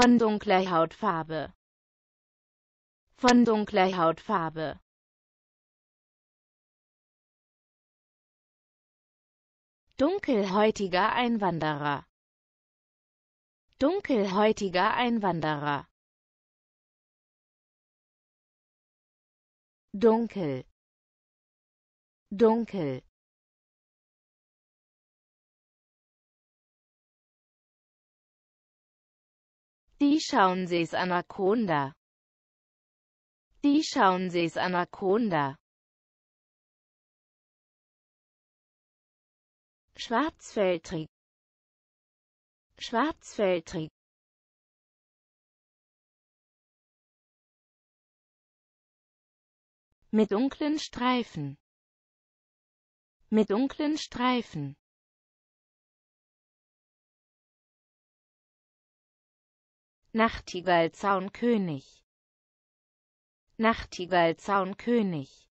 von dunkler Hautfarbe von dunkler Hautfarbe dunkelhäutiger Einwanderer dunkelhäutiger Einwanderer dunkel dunkel Die Schaunsees Anaconda. Die Schaunsees Anaconda. Schwarzfältrig. Schwarzfältrig. Mit dunklen Streifen. Mit dunklen Streifen. Nachtigallzaunkönig Zaunkönig